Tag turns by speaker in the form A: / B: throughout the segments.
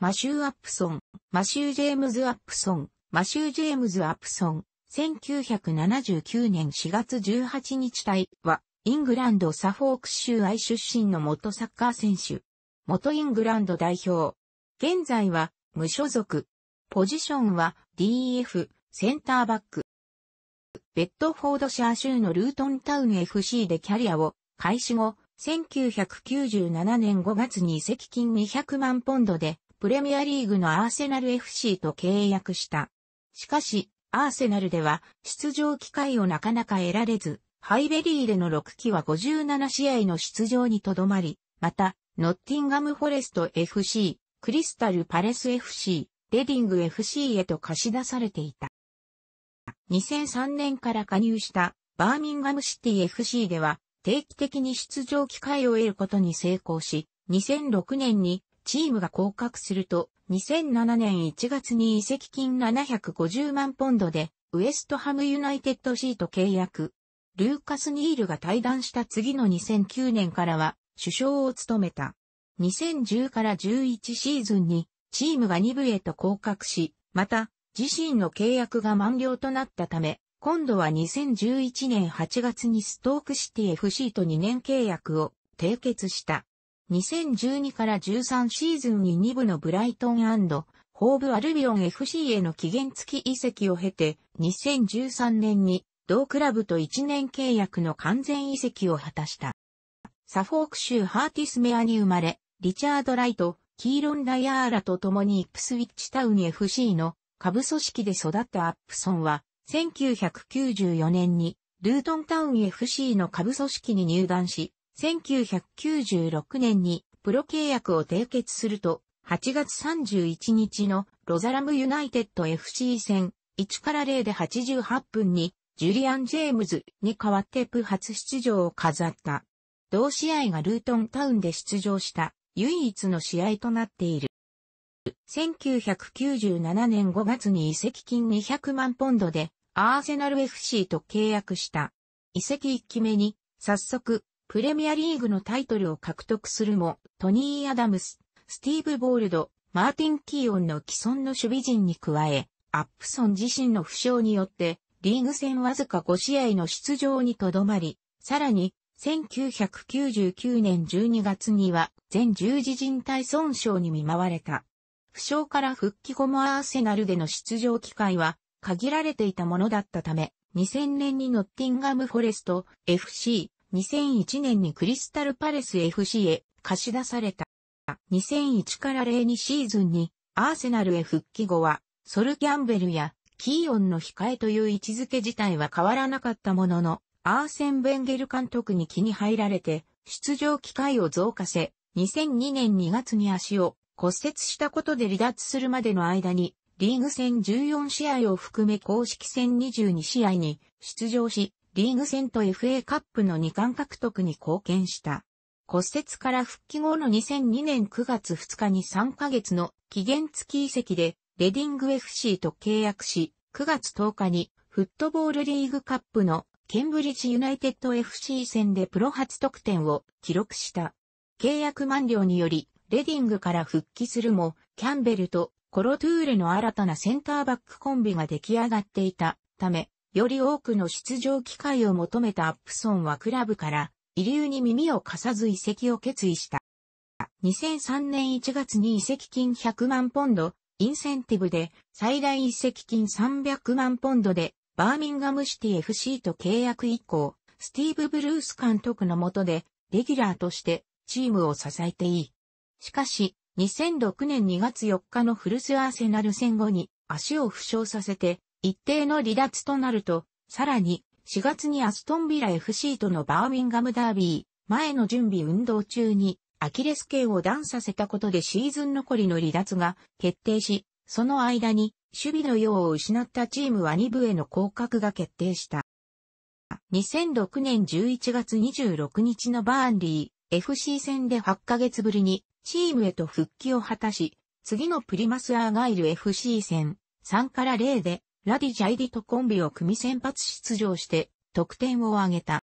A: マシュー・アップソン、マシュー・ジェームズ・アップソン、マシュー・ジェームズ・アップソン、1979年4月18日隊は、イングランドサフォーク州愛出身の元サッカー選手。元イングランド代表。現在は、無所属。ポジションは、DF、センターバック。ベッドフォードシャー州のルートンタウン FC でキャリアを開始後、1997年5月に移籍金200万ポンドでプレミアリーグのアーセナル FC と契約した。しかし、アーセナルでは出場機会をなかなか得られず、ハイベリーでの6期は57試合の出場にとどまり、また、ノッティンガムフォレスト FC、クリスタルパレス FC、レディング FC へと貸し出されていた。2003年から加入したバーミンガムシティ FC では定期的に出場機会を得ることに成功し、2006年にチームが降格すると、2007年1月に移籍金750万ポンドで、ウエストハムユナイテッドシート契約。ルーカス・ニールが退団した次の2009年からは、首相を務めた。2010から11シーズンに、チームが2部へと降格し、また、自身の契約が満了となったため、今度は2011年8月にストークシティ FC と2年契約を締結した。2012から13シーズンに2部のブライトンホーブアルビオン FC への期限付き移籍を経て、2013年に同クラブと1年契約の完全移籍を果たした。サフォーク州ハーティスメアに生まれ、リチャード・ライト、キーロン・ダイアーラと共にイプスウィッチタウン FC の下部組織で育ったアップソンは、1994年にルートンタウン FC の下部組織に入団し、1996年にプロ契約を締結すると、8月31日のロザラムユナイテッド FC 戦1から0で88分にジュリアン・ジェームズに代わってプ初出場を飾った。同試合がルートンタウンで出場した唯一の試合となっている。1997年5月に移籍金200万ポンドでアーセナル FC と契約した。移籍1期目に早速プレミアリーグのタイトルを獲得するも、トニー・アダムス、スティーブ・ボールド、マーティン・キーオンの既存の守備陣に加え、アップソン自身の負傷によって、リーグ戦わずか5試合の出場にとどまり、さらに、1999年12月には、全十字靭帯損傷に見舞われた。負傷から復帰後もアーセナルでの出場機会は、限られていたものだったため、2000年にノッティンガムフォレスト、FC、2001年にクリスタルパレス FC へ貸し出された。2001から02シーズンにアーセナルへ復帰後は、ソルキャンベルやキーオンの控えという位置づけ自体は変わらなかったものの、アーセン・ベンゲル監督に気に入られて、出場機会を増加せ、2002年2月に足を骨折したことで離脱するまでの間に、リーグ戦14試合を含め公式戦22試合に出場し、リーグ戦と FA カップの2冠獲得に貢献した。骨折から復帰後の2002年9月2日に3ヶ月の期限付き移籍で、レディング FC と契約し、9月10日にフットボールリーグカップのケンブリッジユナイテッド FC 戦でプロ初得点を記録した。契約満了により、レディングから復帰するも、キャンベルとコロトゥールの新たなセンターバックコンビが出来上がっていたため、より多くの出場機会を求めたアップソンはクラブから、遺留に耳を貸さず移籍を決意した。2003年1月に移籍金100万ポンド、インセンティブで最大移籍金300万ポンドでバーミンガムシティ FC と契約以降、スティーブ・ブルース監督の下でレギュラーとしてチームを支えていい。しかし、2006年2月4日のルスアーセナル戦後に足を負傷させて一定の離脱となると、さらに、4月にアストンビラ FC とのバーミンガムダービー、前の準備運動中に、アキレス腱を断させたことでシーズン残りの離脱が決定し、その間に、守備の用を失ったチームは2部への降格が決定した。2006年11月26日のバーンリー FC 戦で8ヶ月ぶりにチームへと復帰を果たし、次のプリマスアーガイル FC 戦3から0でラディ・ジャイディとコンビを組み先発出場して、得点を挙げた。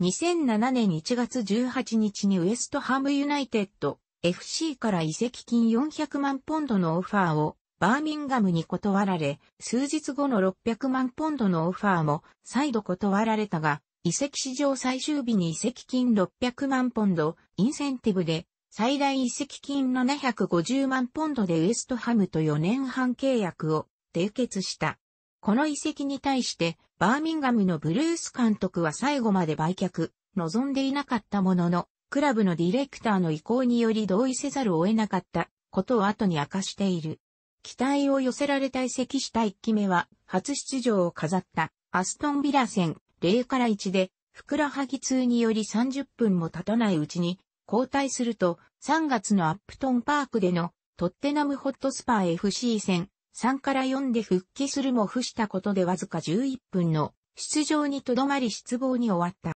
A: 2007年1月18日にウエストハムユナイテッド FC から移籍金400万ポンドのオファーをバーミンガムに断られ、数日後の600万ポンドのオファーも再度断られたが、移籍史上最終日に移籍金600万ポンド、インセンティブで最大移籍金750万ポンドでウエストハムと4年半契約を締結した。この遺跡に対して、バーミンガムのブルース監督は最後まで売却、望んでいなかったものの、クラブのディレクターの意向により同意せざるを得なかったことを後に明かしている。期待を寄せられた移籍した1期目は、初出場を飾ったアストンビラ戦0から1で、ふくらはぎ痛により30分も経たないうちに交代すると、3月のアップトンパークでのトッテナムホットスパー FC 戦3から4で復帰するも付したことでわずか11分の出場にとどまり失望に終わった。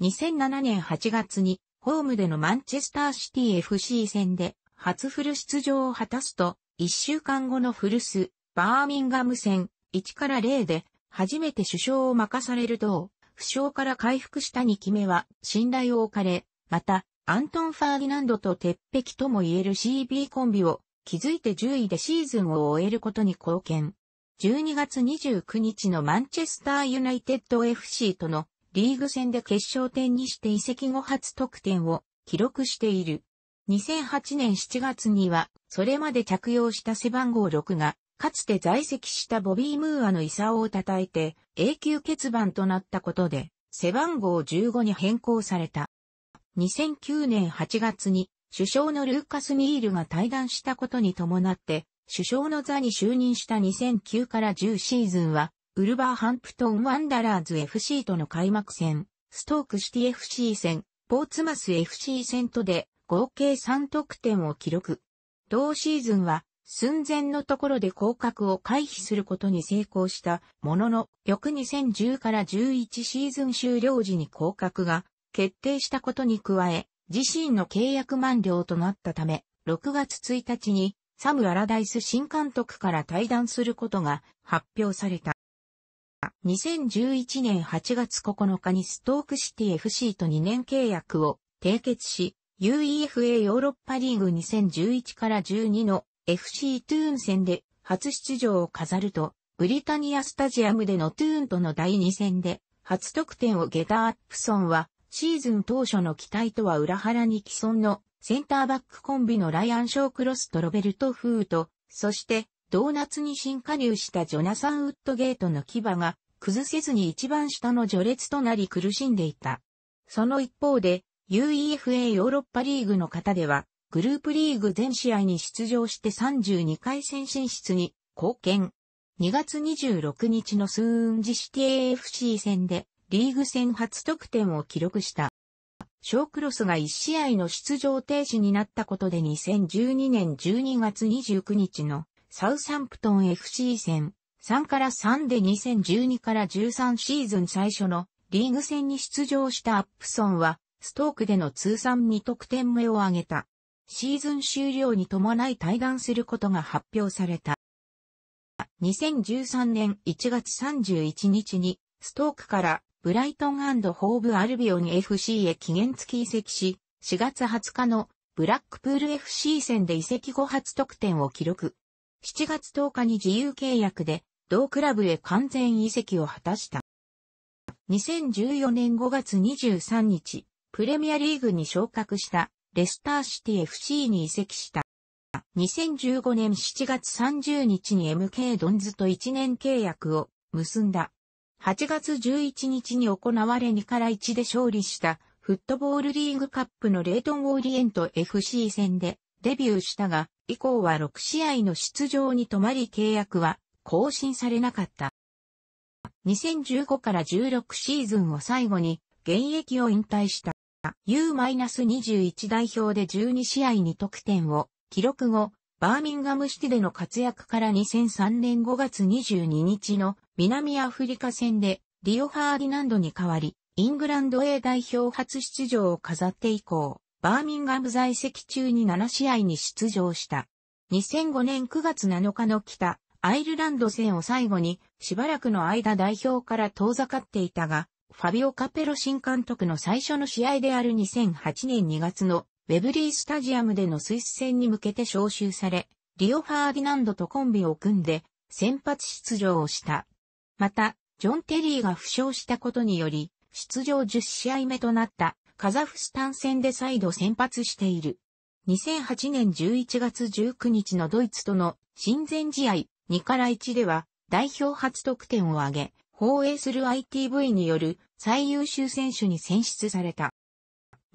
A: 2007年8月にホームでのマンチェスターシティ FC 戦で初フル出場を果たすと、1週間後のフルスバーミンガム戦1から0で初めて首相を任されると、負傷から回復した2期目は信頼を置かれ、また、アントン・ファーディナンドと鉄壁とも言える CB コンビを気づいて10位でシーズンを終えることに貢献。12月29日のマンチェスターユナイテッド FC とのリーグ戦で決勝点にして移籍後初得点を記録している。2008年7月には、それまで着用した背番号6が、かつて在籍したボビー・ムーアの遺産を称えて、永久欠番となったことで、背番号15に変更された。2009年8月に首相のルーカス・ニールが退団したことに伴って、首相の座に就任した2009から10シーズンは、ウルバーハンプトン・ワンダラーズ FC との開幕戦、ストークシティ FC 戦、ポーツマス FC 戦とで合計3得点を記録。同シーズンは寸前のところで降格を回避することに成功したものの、翌2010から11シーズン終了時に降格が決定したことに加え、自身の契約満了となったため、6月1日にサム・アラダイス新監督から退団することが発表された。2011年8月9日にストークシティ FC と2年契約を締結し、UEFA ヨーロッパリーグ2011から12の FC トゥーン戦で初出場を飾ると、ブリタニアスタジアムでのトゥーンとの第2戦で初得点をゲタアップソンはシーズン当初の期待とは裏腹に既存のセンターバックコンビのライアン・ショー・クロスとロベルト・フーと、そしてドーナツに新加入したジョナサン・ウッドゲートの牙が崩せずに一番下の序列となり苦しんでいた。その一方で UEFA ヨーロッパリーグの方ではグループリーグ全試合に出場して32回戦進出に貢献。2月26日のスーンジシティ AFC 戦でリーグ戦初得点を記録した。ショークロスが1試合の出場停止になったことで2012年12月29日のサウサンプトン FC 戦3から3で2012から13シーズン最初のリーグ戦に出場したアップソンはストークでの通算2得点目を挙げた。シーズン終了に伴い退団することが発表された。2013年1月31日にストークからブライトンホーブ・アルビオン FC へ期限付き移籍し、4月20日のブラックプール FC 戦で移籍後初得点を記録。7月10日に自由契約で、同クラブへ完全移籍を果たした。2014年5月23日、プレミアリーグに昇格したレスターシティ FC に移籍した。2015年7月30日に MK ドンズと1年契約を結んだ。8月11日に行われ2から1で勝利したフットボールリーグカップのレイトン・オーリエント FC 戦でデビューしたが、以降は6試合の出場に止まり契約は更新されなかった。2015から16シーズンを最後に現役を引退した U-21 代表で12試合に得点を記録後、バーミンガムシティでの活躍から2003年5月22日の南アフリカ戦でリオ・ファーディナンドに代わり、イングランド A 代表初出場を飾って以降、バーミンガム在籍中に7試合に出場した。2005年9月7日の北、アイルランド戦を最後に、しばらくの間代表から遠ざかっていたが、ファビオ・カペロ新監督の最初の試合である2008年2月のウェブリースタジアムでのスイス戦に向けて招集され、リオ・ファーディナンドとコンビを組んで、先発出場をした。また、ジョン・テリーが負傷したことにより、出場10試合目となったカザフスタン戦で再度先発している。2008年11月19日のドイツとの親善試合2から1では代表初得点を挙げ、放映する ITV による最優秀選手に選出された。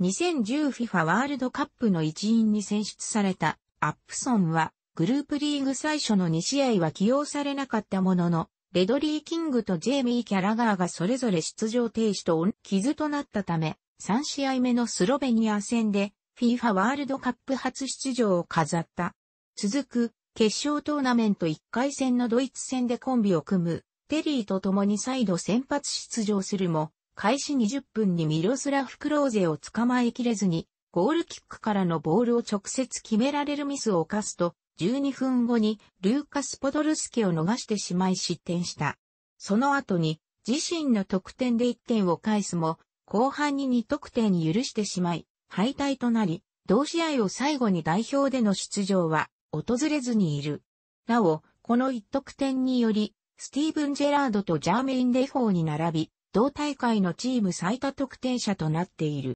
A: 2010FIFA ワールドカップの一員に選出されたアップソンはグループリーグ最初の2試合は起用されなかったものの、レドリー・キングとジェイミー・キャラガーがそれぞれ出場停止と傷となったため、3試合目のスロベニア戦で FIFA ワールドカップ初出場を飾った。続く決勝トーナメント1回戦のドイツ戦でコンビを組むテリーと共に再度先発出場するも、開始20分にミロスラフ・クローゼを捕まえきれずに、ゴールキックからのボールを直接決められるミスを犯すと、12分後にルーカス・ポドルスキを逃してしまい失点した。その後に自身の得点で1点を返すも、後半に2得点に許してしまい、敗退となり、同試合を最後に代表での出場は訪れずにいる。なお、この1得点により、スティーブン・ジェラードとジャーメイン・デフォーに並び、同大会のチーム最多得点者となっている。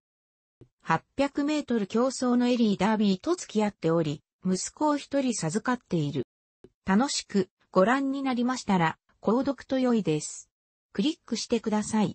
A: 800メートル競争のエリーダービーと付き合っており、息子を一人授かっている。楽しくご覧になりましたら、購読と良いです。クリックしてください。